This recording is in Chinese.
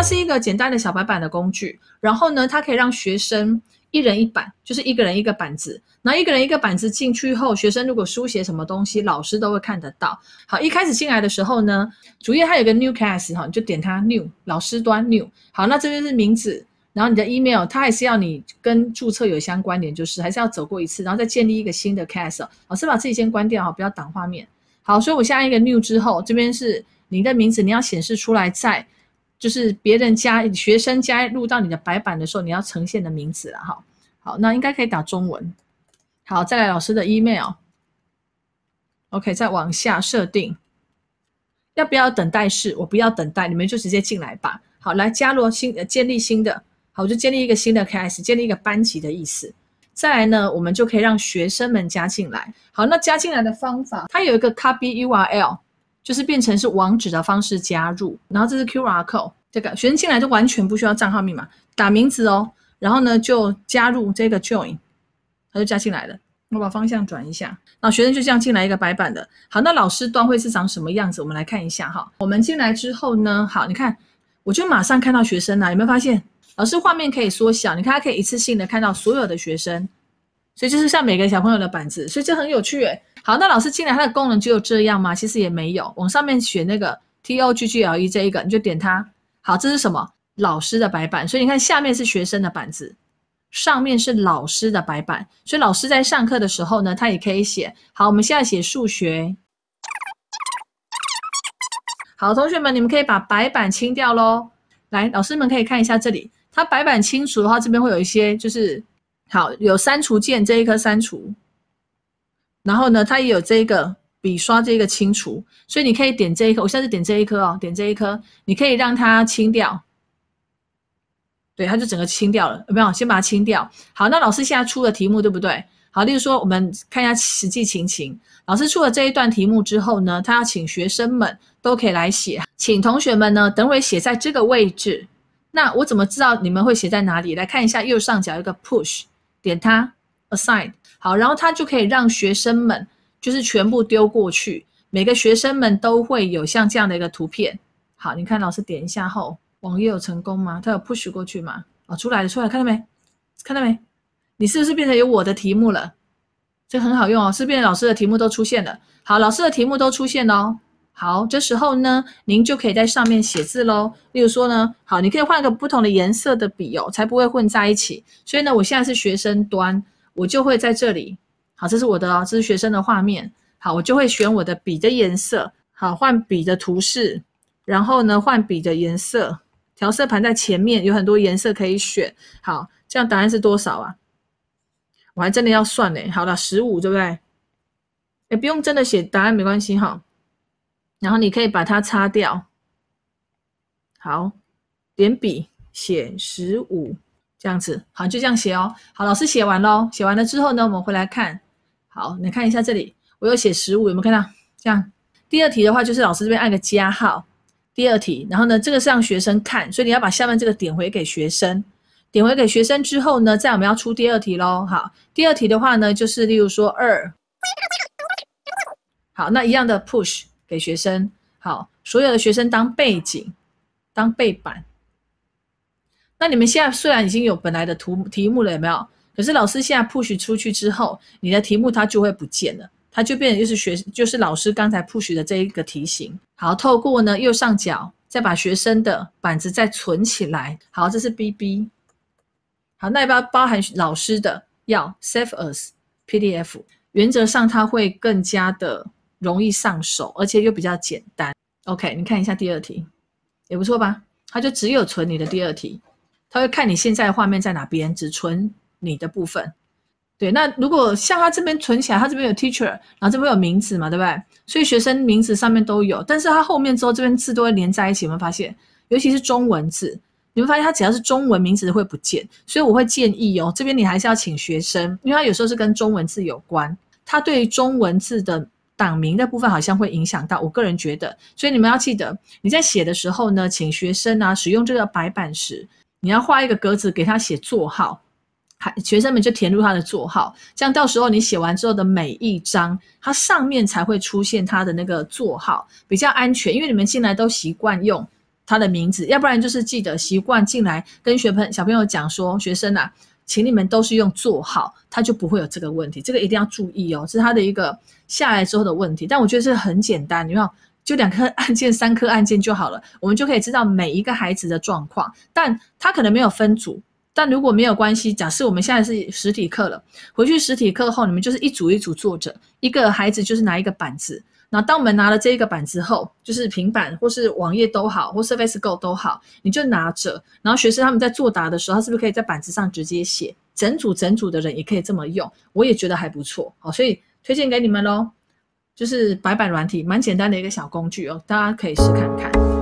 它是一个简单的小白板的工具，然后呢，它可以让学生一人一板，就是一个人一个板子。然后一个人一个板子进去后，学生如果书写什么东西，老师都会看得到。好，一开始进来的时候呢，主页它有个 New Class 哈，你就点它 New。老师端 New。好，那这边是名字，然后你的 Email，它还是要你跟注册有相关联，就是还是要走过一次，然后再建立一个新的 Class。老师把自己先关掉哈，不要挡画面。好，所以我下一个 New 之后，这边是你的名字，你要显示出来在。就是别人加学生加入到你的白板的时候，你要呈现的名字了哈。好，那应该可以打中文。好，再来老师的 email。OK，再往下设定，要不要等待是我不要等待，你们就直接进来吧。好，来加入新建立新的。好，我就建立一个新的 case，建立一个班级的意思。再来呢，我们就可以让学生们加进来。好，那加进来的方法，它有一个 copy URL，就是变成是网址的方式加入。然后这是 QR code。这个学生进来就完全不需要账号密码，打名字哦，然后呢就加入这个 join，他就加进来了。我把方向转一下，那学生就这样进来一个白板的。好，那老师端会是长什么样子？我们来看一下哈。我们进来之后呢，好，你看我就马上看到学生了，有没有发现？老师画面可以缩小，你看他可以一次性的看到所有的学生，所以就是像每个小朋友的板子，所以这很有趣哎。好，那老师进来他的功能只有这样吗？其实也没有，往上面选那个 toggle 这一个，你就点它。好，这是什么老师的白板？所以你看，下面是学生的板子，上面是老师的白板。所以老师在上课的时候呢，他也可以写。好，我们现在写数学。好，同学们，你们可以把白板清掉喽。来，老师们可以看一下这里，它白板清除的话，这边会有一些就是，好，有删除键这一颗删除，然后呢，它也有这个。笔刷这个清除，所以你可以点这一颗，我现在点这一颗哦，点这一颗，你可以让它清掉，对，它就整个清掉了，有没有，先把它清掉。好，那老师现在出了题目对不对？好，例如说我们看一下实际情形，老师出了这一段题目之后呢，他要请学生们都可以来写，请同学们呢等会写在这个位置，那我怎么知道你们会写在哪里？来看一下右上角一个 push，点它 aside，好，然后它就可以让学生们。就是全部丢过去，每个学生们都会有像这样的一个图片。好，你看老师点一下后，网页有成功吗？他有 push 过去吗？哦，出来了，出来，看到没？看到没？你是不是变成有我的题目了？这很好用哦，是变老师的题目都出现了。好，老师的题目都出现哦。好，这时候呢，您就可以在上面写字喽。例如说呢，好，你可以换个不同的颜色的笔哦，才不会混在一起。所以呢，我现在是学生端，我就会在这里。好，这是我的哦，这是学生的画面。好，我就会选我的笔的颜色。好，换笔的图示，然后呢，换笔的颜色。调色盘在前面，有很多颜色可以选。好，这样答案是多少啊？我还真的要算嘞。好了，十五对不对？哎，不用真的写答案没关系哈。然后你可以把它擦掉。好，点笔写十五，这样子。好，就这样写哦。好，老师写完喽。写完了之后呢，我们回来看。好，你看一下这里，我有写十五，有没有看到？这样，第二题的话就是老师这边按个加号，第二题。然后呢，这个是让学生看，所以你要把下面这个点回给学生，点回给学生之后呢，再我们要出第二题喽。好，第二题的话呢，就是例如说二，好，那一样的 push 给学生。好，所有的学生当背景，当背板。那你们现在虽然已经有本来的图题目了，有没有？可是老师现在 push 出去之后，你的题目它就会不见了，它就变成就是学就是老师刚才 push 的这一个题型。好，透过呢右上角再把学生的板子再存起来。好，这是 B B。好，那包包含老师的要 save as PDF。原则上它会更加的容易上手，而且又比较简单。OK，你看一下第二题，也不错吧？它就只有存你的第二题，它会看你现在画面在哪边，只存。你的部分，对那如果像他这边存起来，他这边有 teacher，然后这边有名字嘛，对不对？所以学生名字上面都有，但是他后面之后这边字都会连在一起，有没有发现？尤其是中文字，你会发现他只要是中文名字会不见，所以我会建议哦，这边你还是要请学生，因为他有时候是跟中文字有关，他对中文字的党名的部分好像会影响到，我个人觉得，所以你们要记得你在写的时候呢，请学生啊使用这个白板时，你要画一个格子给他写座号。学生们就填入他的座号，这样到时候你写完之后的每一张，它上面才会出现他的那个座号，比较安全。因为你们进来都习惯用他的名字，要不然就是记得习惯进来跟学朋小朋友讲说，学生啊，请你们都是用座号，他就不会有这个问题。这个一定要注意哦，是他的一个下来之后的问题。但我觉得这很简单，你看，就两颗按键、三颗按键就好了，我们就可以知道每一个孩子的状况。但他可能没有分组。但如果没有关系，假设我们现在是实体课了，回去实体课后，你们就是一组一组坐着，一个孩子就是拿一个板子，那当我们拿了这一个板子后，就是平板或是网页都好，或 Surface Go 都好，你就拿着，然后学生他们在作答的时候，他是不是可以在板子上直接写？整组整组的人也可以这么用，我也觉得还不错，好，所以推荐给你们喽，就是白板软体，蛮简单的一个小工具哦，大家可以试看看。